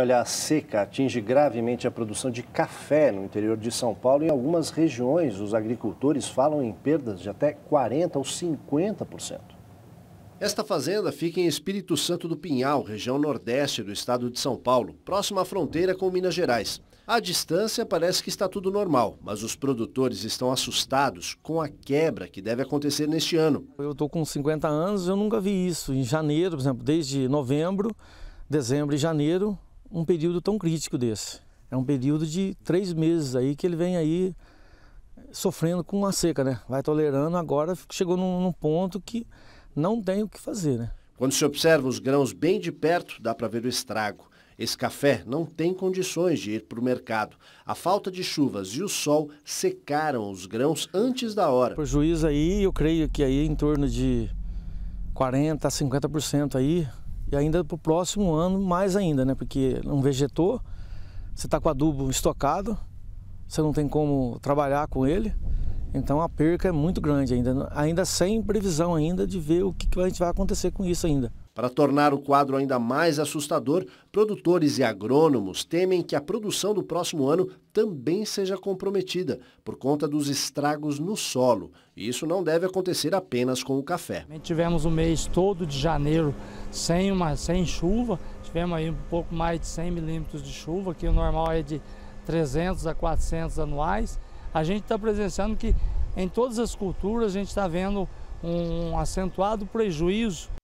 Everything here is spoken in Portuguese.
Olha, a seca atinge gravemente a produção de café no interior de São Paulo. Em algumas regiões, os agricultores falam em perdas de até 40% ou 50%. Esta fazenda fica em Espírito Santo do Pinhal, região nordeste do estado de São Paulo, próxima à fronteira com Minas Gerais. À distância parece que está tudo normal, mas os produtores estão assustados com a quebra que deve acontecer neste ano. Eu estou com 50 anos, eu nunca vi isso. Em janeiro, por exemplo, desde novembro, dezembro e janeiro, um período tão crítico desse. É um período de três meses aí que ele vem aí sofrendo com a seca, né? Vai tolerando, agora chegou num, num ponto que não tem o que fazer, né? Quando se observa os grãos bem de perto, dá para ver o estrago. Esse café não tem condições de ir para o mercado. A falta de chuvas e o sol secaram os grãos antes da hora. Por juiz aí, eu creio que aí em torno de 40 a 50% aí e ainda para o próximo ano, mais ainda, né? Porque um vegetou você está com adubo estocado, você não tem como trabalhar com ele. Então a perca é muito grande ainda, ainda sem previsão ainda de ver o que, que a gente vai acontecer com isso ainda. Para tornar o quadro ainda mais assustador, produtores e agrônomos temem que a produção do próximo ano também seja comprometida por conta dos estragos no solo. E isso não deve acontecer apenas com o café. Tivemos o mês todo de janeiro sem, uma, sem chuva. Tivemos aí um pouco mais de 100 milímetros de chuva, que o normal é de 300 a 400 anuais. A gente está presenciando que em todas as culturas a gente está vendo um acentuado prejuízo